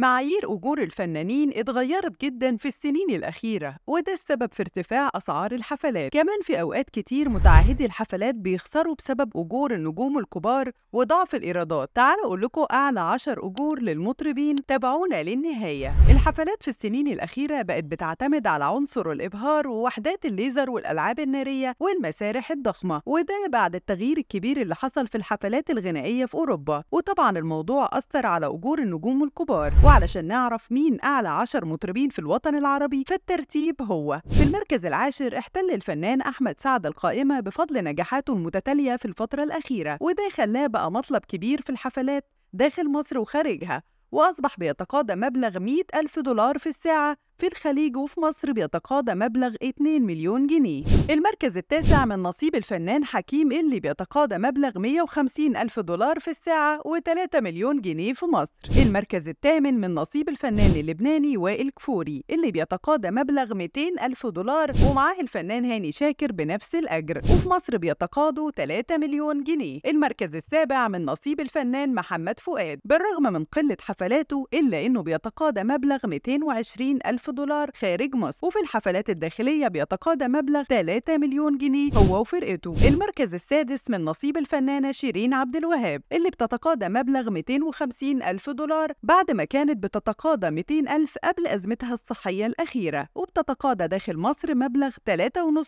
معايير أجور الفنانين اتغيرت جدا في السنين الأخيرة وده السبب في ارتفاع أسعار الحفلات كمان في أوقات كتير متعهدي الحفلات بيخسروا بسبب أجور النجوم الكبار وضعف الإيرادات تعالوا أقول لكم أعلى 10 أجور للمطربين تابعونا للنهاية الحفلات في السنين الأخيرة بقت بتعتمد على عنصر الإبهار ووحدات الليزر والألعاب النارية والمسارح الضخمة وده بعد التغيير الكبير اللي حصل في الحفلات الغنائية في أوروبا وطبعا الموضوع أثر على أجور النجوم الكبار وعلشان نعرف مين أعلى عشر مطربين في الوطن العربي فالترتيب هو في المركز العاشر احتل الفنان أحمد سعد القائمة بفضل نجاحاته المتتالية في الفترة الأخيرة وده خلاه بقى مطلب كبير في الحفلات داخل مصر وخارجها وأصبح بيتقاضى مبلغ 100 ألف دولار في الساعة في الخليج وفي مصر بيتقاضى مبلغ 2 مليون جنيه المركز التاسع من نصيب الفنان حكيم اللي بيتقاضى مبلغ 150 ألف دولار في الساعة و3 مليون جنيه في مصر المركز الثامن من نصيب الفنان اللبناني وائل كفوري اللي بيتقاضى مبلغ 200 ألف دولار ومعاه الفنان هاني شاكر بنفس الأجر وفي مصر بيتقاضوا 3 مليون جنيه المركز السابع من نصيب الفنان محمد فؤاد بالرغم من قلة حفلاته إلا إنه بيتقاضى مبلغ 220 ألف دولار خارج مصر وفي الحفلات الداخلية بيتقاضى مبلغ 3 مليون جنيه هو وفرقته المركز السادس من نصيب الفنانة شيرين عبد الوهاب اللي بتتقاضى مبلغ 250 ألف دولار بعد ما كانت بتتقاضى 200 ألف قبل أزمتها الصحية الأخيرة وبتتقاضى داخل مصر مبلغ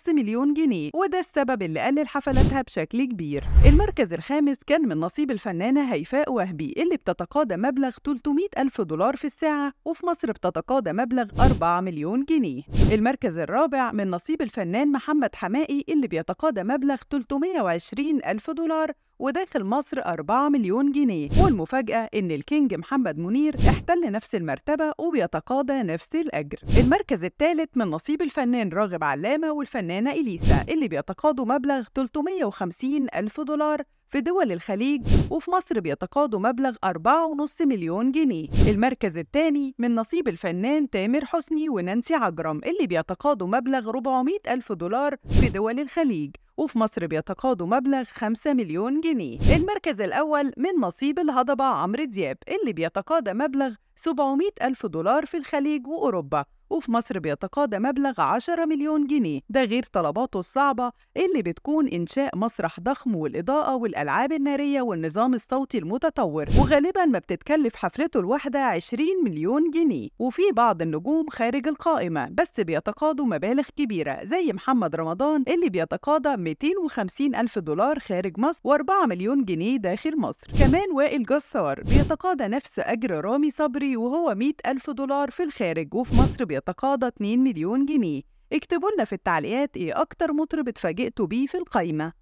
3.5 مليون جنيه وده السبب اللي قلل حفلاتها بشكل كبير المركز الخامس كان من نصيب الفنانة هيفاء وهبي اللي بتتقاضى مبلغ 300 ألف دولار في الساعة وفي مصر بتتقاضى مبلغ 4 مليون جنيه المركز الرابع من نصيب الفنان محمد حمائي اللي بيتقاضى مبلغ 320 ألف دولار وداخل مصر 4 مليون جنيه والمفاجأة إن الكينج محمد منير احتل نفس المرتبة وبيتقاضى نفس الأجر المركز الثالث من نصيب الفنان راغب علامة والفنانة إليسا اللي بيتقاضوا مبلغ 350 ألف دولار في دول الخليج وفي مصر بيتقاضوا مبلغ 4.5 مليون جنيه المركز الثاني من نصيب الفنان تامر حسني ونانسي عجرم اللي بيتقاضوا مبلغ 400 ألف دولار في دول الخليج وفي مصر بيتقاضوا مبلغ 5 مليون جنيه المركز الأول من نصيب الهضبة عمرو دياب اللي بيتقاضى مبلغ 700 ألف دولار في الخليج وأوروبا وفي مصر بيتقاضى مبلغ 10 مليون جنيه ده غير طلباته الصعبة اللي بتكون إنشاء مسرح ضخم والإضاءة والألعاب النارية والنظام الصوتي المتطور وغالبا ما بتتكلف حفلته الواحدة 20 مليون جنيه وفي بعض النجوم خارج القائمة بس بيتقاضوا مبالغ كبيرة زي محمد رمضان اللي بيتقاضى 250 ألف دولار خارج مصر و4 مليون جنيه داخل مصر كمان وائل جسار بيتقاضى نفس أجر رامي صبري وهو 100 ألف دولار في الخارج وفي مصر بيتقاضى يتقاضى 2 مليون جنيه اكتبوا لنا في التعليقات ايه اكتر مطرب اتفاجئتوا بيه في القايمة